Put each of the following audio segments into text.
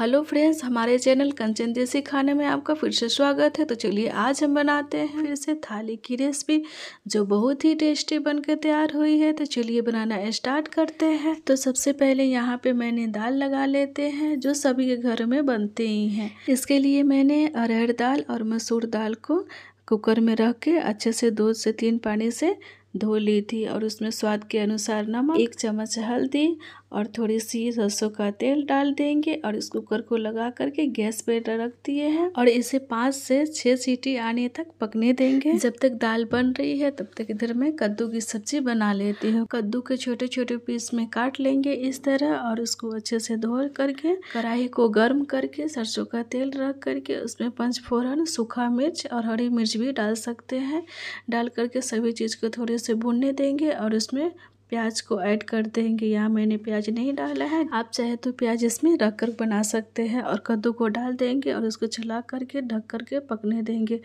hello friends हमारे channel Kanchan देसी खाने में आपका फिर से स्वागत है तो चलिए आज हम बनाते हैं फिर से थाली की रेसिपी जो बहुत ही टेस्टी बनकर तैयार हुई है तो चलिए बनाना स्टार्ट करते हैं तो सबसे पहले यहाँ पे मैंने दाल लगा लेते हैं जो सभी के घर में बनते ही हैं इसके लिए मैंने अरहर दाल और मसूर दाल को कुकर में रख के अच्छे से दो से तीन पानी से धो ली थी और उसमें स्वाद के अनुसार नमक एक चम्मच हल्दी और थोड़ी सी सरसों का तेल डाल देंगे और इस कुकर को लगा करके गैस पे रख दिए हैं और इसे पाँच से छः सीटी आने तक पकने देंगे जब तक दाल बन रही है तब तक इधर मैं कद्दू की सब्जी बना लेती हूँ कद्दू के छोटे छोटे पीस में काट लेंगे इस तरह और उसको अच्छे से धो करके कढ़ाई को गर्म करके सरसों का तेल रख करके उसमें पंचफोरन सूखा मिर्च और हरी मिर्च भी डाल सकते हैं डाल करके सभी चीज़ को थोड़े से भूनने देंगे और उसमें प्याज को ऐड कर देंगे यहाँ मैंने प्याज नहीं डाला है आप चाहे तो प्याज इसमें रख कर बना सकते हैं और कद्दू को डाल देंगे और उसको छला करके ढक करके पकने देंगे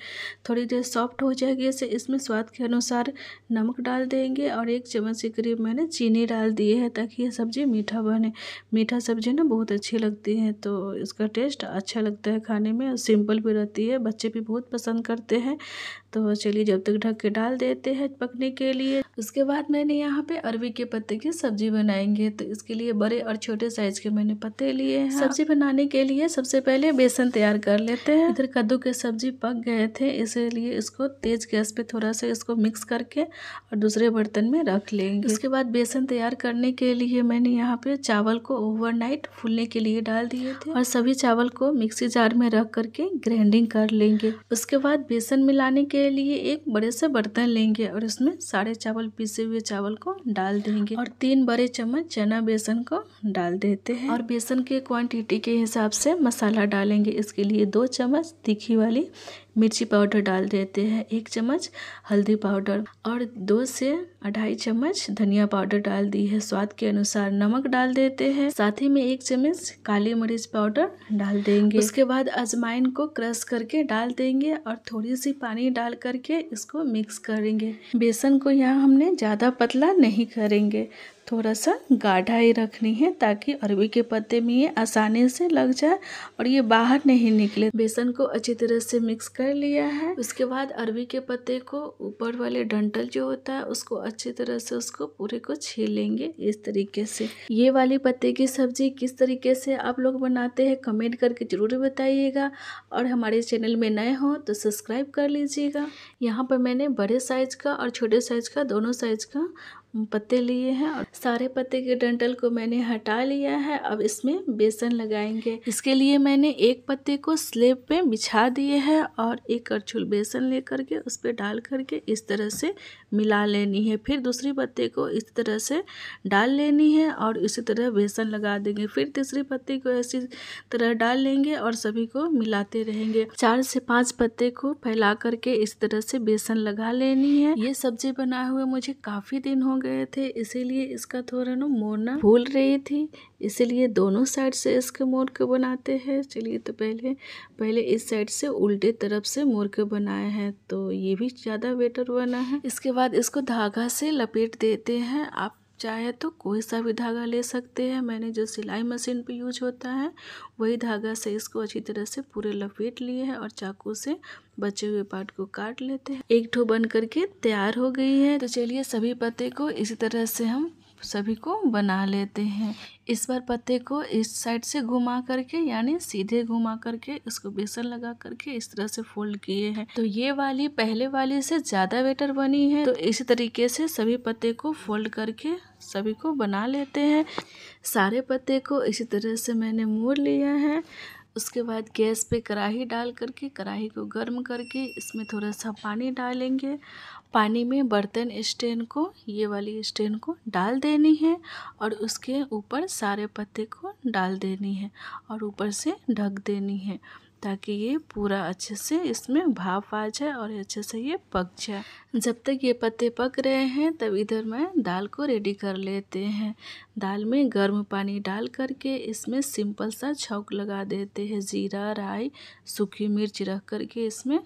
थोड़ी देर सॉफ्ट हो जाएगी इसे इसमें स्वाद के अनुसार नमक डाल देंगे और एक चम्मच के करीब मैंने चीनी डाल दिए है ताकि ये सब्ज़ी मीठा बने मीठा सब्ज़ी ना बहुत अच्छी लगती है तो इसका टेस्ट अच्छा लगता है खाने में और सिंपल भी रहती है बच्चे भी बहुत पसंद करते हैं तो चलिए जब तक ढक के डाल देते हैं पकने के लिए उसके बाद मैंने यहाँ पे अरबी के पत्ते की सब्जी बनाएंगे तो इसके लिए बड़े और छोटे साइज के मैंने पत्ते लिए हैं सब्जी बनाने के लिए सबसे पहले बेसन तैयार कर लेते हैं इधर कद्दू के सब्जी पक गए थे इसीलिए इसको तेज गैस पे थोड़ा सा इसको मिक्स करके और दूसरे बर्तन में रख लेंगे उसके बाद बेसन तैयार करने के लिए मैंने यहाँ पे चावल को ओवर फूलने के लिए डाल दिए थे और सभी चावल को मिक्सी जार में रख करके ग्राइंडिंग कर लेंगे उसके बाद बेसन मिलाने के लिए एक बड़े से बर्तन लेंगे और इसमें सारे चावल पीसे हुए चावल को डाल देंगे और तीन बड़े चम्मच चना बेसन को डाल देते हैं और बेसन के क्वांटिटी के हिसाब से मसाला डालेंगे इसके लिए दो चम्मच तीखी वाली मिर्ची पाउडर डाल देते हैं एक चम्मच हल्दी पाउडर और दो से अढ़ाई चम्मच धनिया पाउडर डाल दी है स्वाद के अनुसार नमक डाल देते हैं साथ ही में एक चम्मच काली मरीच पाउडर डाल देंगे उसके बाद अजमाइन को क्रश करके डाल देंगे और थोड़ी सी पानी डाल डाल करके इसको मिक्स करेंगे बेसन को यहाँ हमने ज़्यादा पतला नहीं करेंगे थोड़ा सा गाढ़ा ही रखनी है ताकि अरबी के पत्ते में ये आसानी से लग जाए और ये बाहर नहीं निकले बेसन को अच्छी तरह से मिक्स कर लिया है उसके बाद अरबी के पत्ते को ऊपर वाले डंटल जो होता है उसको अच्छी तरह से उसको पूरे को छीलेंगे इस तरीके से ये वाली पत्ते की सब्जी किस तरीके से आप लोग बनाते हैं कमेंट करके ज़रूर बताइएगा और हमारे चैनल में नए हों तो सब्सक्राइब कर लीजिएगा यहाँ पर मैंने बड़े साइज़ का और छोटे साइज़ का दोनों साइज़ का पत्ते लिए हैं और सारे पत्ते के डंटल को मैंने हटा लिया है अब इसमें बेसन लगाएंगे इसके लिए मैंने एक पत्ते को स्लेब पे बिछा दिए है और एक करछुल बेसन ले करके उस पर डाल करके इस तरह से मिला लेनी है फिर दूसरी पत्ती को इस तरह से डाल लेनी है और इसी तरह बेसन लगा देंगे फिर तीसरी पत्ती को ऐसी तरह डाल लेंगे और सभी को मिलाते रहेंगे चार से पांच पत्ते को फैला करके इस तरह से बेसन लगा लेनी है ये सब्जी बनाए हुए मुझे काफ़ी दिन हो गए थे इसीलिए इसका थोड़ा ना मोड़ना भूल रही थी इसीलिए दोनों साइड से इसके मोर के बनाते हैं चलिए तो पहले पहले इस साइड से उल्टे तरफ से मोर के बनाए हैं तो ये भी ज़्यादा बेटर बना है इसके बाद इसको धागा से लपेट देते हैं आप चाहे तो कोई सा भी धागा ले सकते हैं मैंने जो सिलाई मशीन पे यूज होता है वही धागा से इसको अच्छी तरह से पूरे लपेट लिए हैं और चाकू से बचे हुए पार्ट को काट लेते हैं एक ठो बन करके तैयार हो गई है तो चलिए सभी पत्ते को इसी तरह से हम सभी को बना लेते हैं इस बार पत्ते को इस साइड से घुमा करके यानी सीधे घुमा करके इसको बेसन लगा करके इस तरह से फोल्ड किए हैं तो ये वाली पहले वाली से ज़्यादा बेटर बनी है तो इसी तरीके से सभी पत्ते को फोल्ड करके सभी को बना लेते हैं सारे पत्ते को इसी तरह से मैंने मोड़ लिया है उसके बाद गैस पे कढ़ाई डाल करके कढ़ाई को गर्म करके इसमें थोड़ा सा पानी डालेंगे पानी में बर्तन स्टेन को ये वाली स्टेन को डाल देनी है और उसके ऊपर सारे पत्ते को डाल देनी है और ऊपर से ढक देनी है ताकि ये पूरा अच्छे से इसमें भाप आ जाए और अच्छे से ये पक जाए जब तक ये पत्ते पक रहे हैं तब इधर मैं दाल को रेडी कर लेते हैं दाल में गर्म पानी डाल करके इसमें सिंपल सा छौक लगा देते हैं जीरा राई सूखी मिर्च रख करके इसमें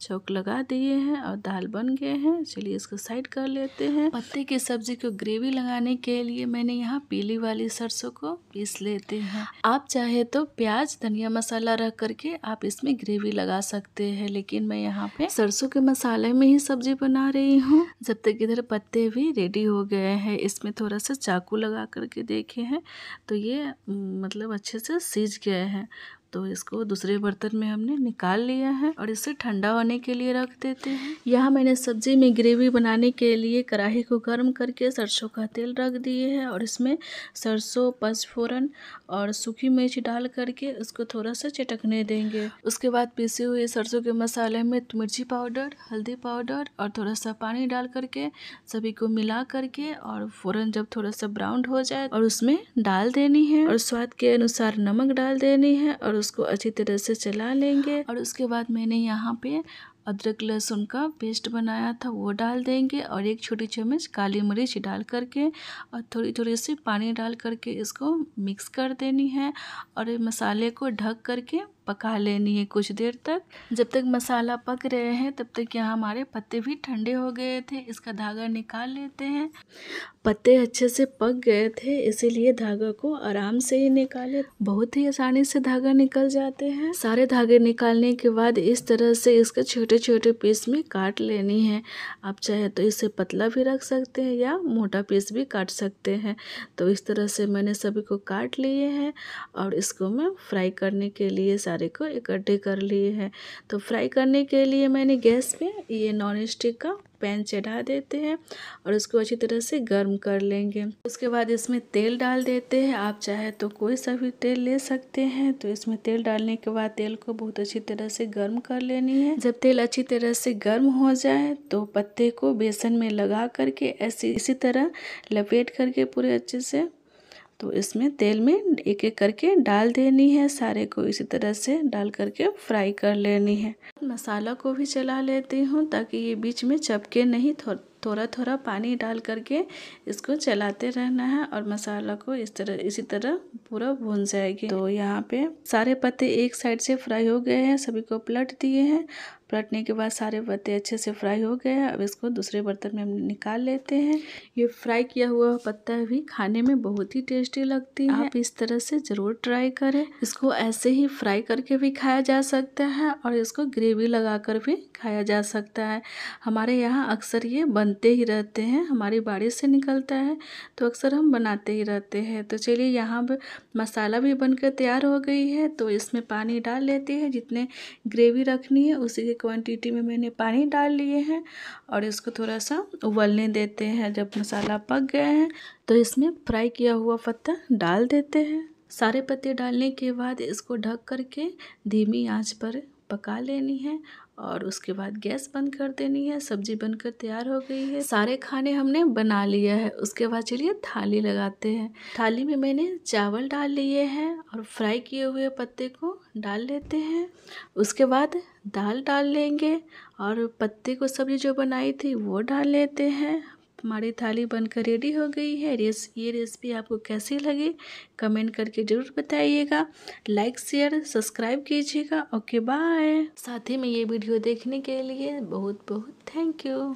चौक लगा दिए हैं और दाल बन गए हैं चलिए इसको साइड कर लेते हैं पत्ते की सब्जी को ग्रेवी लगाने के लिए मैंने यहाँ पीली वाली सरसों को पीस लेते हैं आप चाहे तो प्याज धनिया मसाला रख करके आप इसमें ग्रेवी लगा सकते हैं लेकिन मैं यहाँ पे सरसों के मसाले में ही सब्जी बना रही हूँ जब तक इधर पत्ते भी रेडी हो गए हैं इसमें थोड़ा सा चाकू लगा करके देखे हैं तो ये मतलब अच्छे से सीज गए हैं तो इसको दूसरे बर्तन में हमने निकाल लिया है और इसे ठंडा होने के लिए रख देते हैं यहाँ मैंने सब्जी में ग्रेवी बनाने के लिए कढ़ाई को गर्म करके सरसों का तेल रख दिए है और इसमें सरसों पचफोरन और सूखी मिर्च डाल करके उसको थोड़ा सा चटकने देंगे उसके बाद पीसे हुए सरसों के मसाले में मिर्ची पाउडर हल्दी पाउडर और थोड़ा सा पानी डाल करके सभी को मिला करके और फ़ौरन जब थोड़ा सा ब्राउन हो जाए और उसमें डाल देनी है और स्वाद के अनुसार नमक डाल देनी है और उसको अच्छी तरह से चला लेंगे और उसके बाद मैंने यहाँ पे अदरक लहसुन का पेस्ट बनाया था वो डाल देंगे और एक छोटी चम्मच काली मिर्च डाल करके और थोड़ी थोड़ी सी पानी डाल करके इसको मिक्स कर देनी है और मसाले को ढक करके पका लेनी है कुछ देर तक जब तक मसाला पक रहे हैं तब तक यहाँ हमारे पत्ते भी ठंडे हो गए थे इसका धागा निकाल लेते हैं पत्ते अच्छे से पक गए थे इसीलिए धागा को आराम से ही निकाले बहुत ही आसानी से धागा निकल जाते हैं सारे धागे निकालने के बाद इस तरह से इसके छोटे छोटे पीस में काट लेनी है आप चाहे तो इसे पतला भी रख सकते हैं या मोटा पीस भी काट सकते हैं तो इस तरह से मैंने सभी को काट लिए हैं और इसको मैं फ्राई करने के लिए सारे सारे को इकट्ठे कर लिए हैं तो फ्राई करने के लिए मैंने गैस पे ये नॉन स्टिक का पैन चढ़ा देते हैं और उसको अच्छी तरह से गर्म कर लेंगे उसके बाद इसमें तेल डाल देते हैं आप चाहे तो कोई सा भी तेल ले सकते हैं तो इसमें तेल डालने के बाद तेल को बहुत अच्छी तरह से गर्म कर लेनी है जब तेल अच्छी तरह से गर्म हो जाए तो पत्ते को बेसन में लगा करके ऐसे इसी तरह लपेट करके पूरे अच्छे से तो इसमें तेल में एक एक करके डाल देनी है सारे को इसी तरह से डाल करके फ्राई कर लेनी है मसाला को भी चला लेती हूँ ताकि ये बीच में चपके नहीं थो, थोड़ा थोड़ा पानी डाल करके इसको चलाते रहना है और मसाला को इस तरह इसी तरह पूरा भून जाएगी तो यहाँ पे सारे पत्ते एक साइड से फ्राई हो गए हैं सभी को पलट दिए हैं पलटने के बाद सारे पत्ते अच्छे से फ्राई हो गए हैं अब इसको दूसरे बर्तन में हम निकाल लेते हैं ये फ्राई किया हुआ पत्ता भी खाने में बहुत ही टेस्टी लगती है आप इस तरह से ज़रूर ट्राई करें इसको ऐसे ही फ्राई करके भी खाया जा सकता है और इसको ग्रेवी लगाकर भी खाया जा सकता है हमारे यहाँ अक्सर ये बनते ही रहते हैं हमारी बारिश से निकलता है तो अक्सर हम बनाते ही रहते हैं तो चलिए यहाँ पर मसाला भी बनकर तैयार हो गई है तो इसमें पानी डाल लेते हैं जितने ग्रेवी रखनी है उसी क्वांटिटी में मैंने पानी डाल लिए हैं और इसको थोड़ा सा उबलने देते हैं जब मसाला पक गया है तो इसमें फ्राई किया हुआ पत्ता डाल देते हैं सारे पत्ते डालने के बाद इसको ढक करके धीमी आंच पर पका लेनी है और उसके बाद गैस बंद कर देनी है सब्जी बनकर तैयार हो गई है सारे खाने हमने बना लिया है उसके बाद चलिए थाली लगाते हैं थाली में मैंने चावल डाल लिए हैं और फ्राई किए हुए पत्ते को डाल लेते हैं उसके बाद दाल डाल लेंगे और पत्ते को सब्जी जो बनाई थी वो डाल लेते हैं हमारी थाली बनकर रेडी हो गई है रेस ये रेसिपी आपको कैसी लगी कमेंट करके ज़रूर बताइएगा लाइक शेयर सब्सक्राइब कीजिएगा ओके बाय साथ ही में ये वीडियो देखने के लिए बहुत बहुत थैंक यू